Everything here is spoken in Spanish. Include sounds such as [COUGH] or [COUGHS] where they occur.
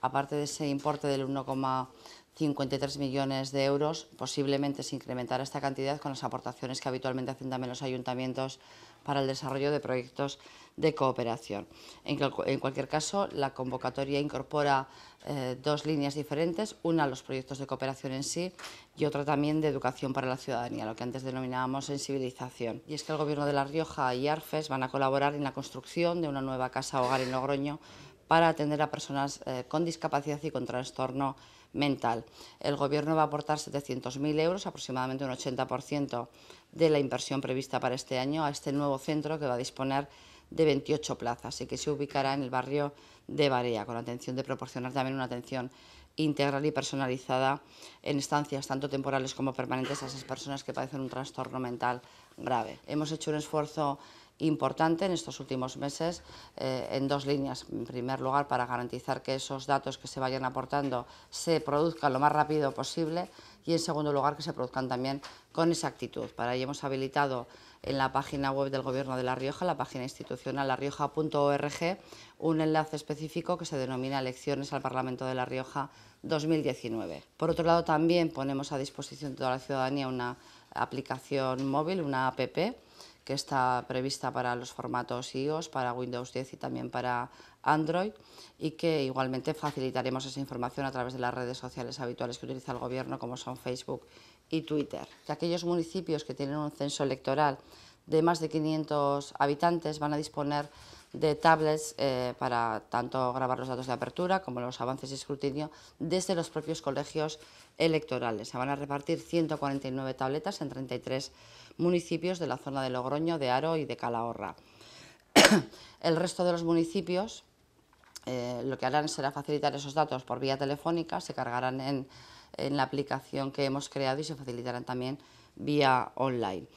Aparte de ese importe del 1,53 millones de euros, posiblemente se incrementará esta cantidad con las aportaciones que habitualmente hacen también los ayuntamientos para el desarrollo de proyectos de cooperación. En, cualquier caso, la convocatoria incorpora eh, dos líneas diferentes, una los proyectos de cooperación en sí y otra también de educación para la ciudadanía, lo que antes denominábamos sensibilización. Y es que el Gobierno de La Rioja y ARFES van a colaborar en la construcción de una nueva casa hogar en Logroño para atender a personas eh, con discapacidad y con trastorno mental. El Gobierno va a aportar 700.000 euros, aproximadamente un 80% de la inversión prevista para este año, a este nuevo centro que va a disponer de 28 plazas y que se ubicará en el barrio de Barea, con la intención de proporcionar también una atención integral y personalizada en estancias tanto temporales como permanentes a esas personas que padecen un trastorno mental grave. Hemos hecho un esfuerzo importante en estos últimos meses eh, en dos líneas. En primer lugar, para garantizar que esos datos que se vayan aportando se produzcan lo más rápido posible y en segundo lugar que se produzcan también con exactitud. Para ello hemos habilitado en la página web del Gobierno de La Rioja, la página institucional larioja.org, un enlace específico que se denomina Elecciones al Parlamento de La Rioja 2019. Por otro lado, también ponemos a disposición de toda la ciudadanía una aplicación móvil, una APP, que está prevista para los formatos iOS, para Windows 10 y también para Android y que igualmente facilitaremos esa información a través de las redes sociales habituales que utiliza el Gobierno, como son Facebook y Twitter. Que aquellos municipios que tienen un censo electoral de más de 500 habitantes van a disponer de tablets eh, para tanto grabar los datos de apertura como los avances de escrutinio desde los propios colegios electorales. Se van a repartir 149 tabletas en 33 municipios de la zona de Logroño, de Aro y de Calahorra. [COUGHS] El resto de los municipios eh, lo que harán será facilitar esos datos por vía telefónica, se cargarán en, en la aplicación que hemos creado y se facilitarán también vía online.